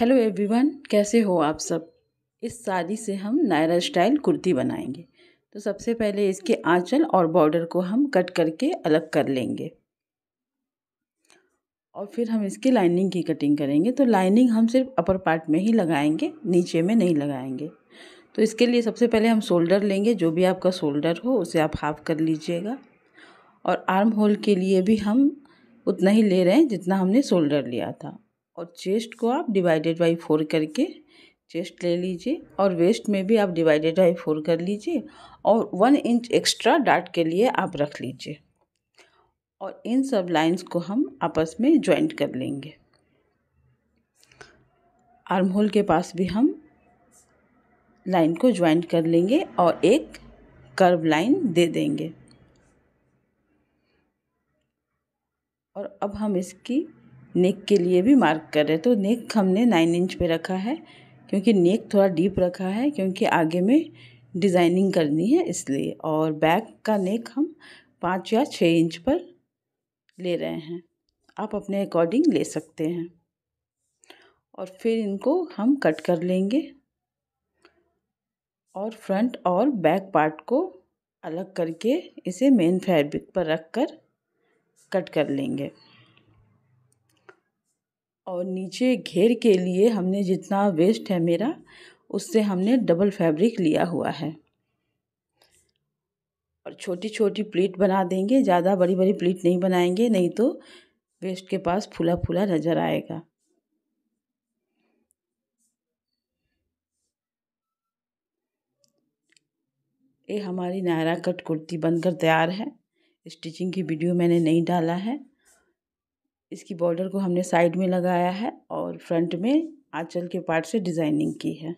hello everyone कैसे हो आप सब इस साड़ी से हम नायरा स्टाइल कुर्ती बनाएंगे तो सबसे पहले इसके आंचल और बॉर्डर को हम कट करके अलग कर लेंगे और फिर हम इसके लाइनिंग की कटिंग करेंगे तो लाइनिंग हम सिर्फ अपर पार्ट में ही लगाएंगे नीचे में नहीं लगाएंगे तो इसके लिए सबसे पहले हम शोल्डर लेंगे जो भी आपका शोल्डर हो उसे आप हाफ़ कर लीजिएगा और आर्म होल के लिए भी हम उतना ही ले रहे हैं जितना हमने शोल्डर लिया था और चेस्ट को आप डिवाइडेड बाई फोर करके चेस्ट ले लीजिए और वेस्ट में भी आप डिवाइडेड बाई फोर कर लीजिए और वन इंच एक्स्ट्रा डाट के लिए आप रख लीजिए और इन सब लाइंस को हम आपस में ज्वाइंट कर लेंगे आर्म होल के पास भी हम लाइन को ज्वाइंट कर लेंगे और एक कर्व लाइन दे देंगे और अब हम इसकी नेक के लिए भी मार्क कर रहे तो नेक हमने नाइन इंच पे रखा है क्योंकि नेक थोड़ा डीप रखा है क्योंकि आगे में डिज़ाइनिंग करनी है इसलिए और बैक का नेक हम पाँच या छः इंच पर ले रहे हैं आप अपने अकॉर्डिंग ले सकते हैं और फिर इनको हम कट कर लेंगे और फ्रंट और बैक पार्ट को अलग करके इसे मेन फैब्रिक पर रख कर कट कर लेंगे और नीचे घेर के लिए हमने जितना वेस्ट है मेरा उससे हमने डबल फैब्रिक लिया हुआ है और छोटी छोटी प्लीट बना देंगे ज़्यादा बड़ी बड़ी प्लीट नहीं बनाएंगे नहीं तो वेस्ट के पास फूला फूला नज़र आएगा ये हमारी नायरा कट कुर्ती बनकर तैयार है स्टिचिंग की वीडियो मैंने नहीं डाला है इसकी बॉर्डर को हमने साइड में लगाया है और फ्रंट में आँचल के पार्ट से डिज़ाइनिंग की है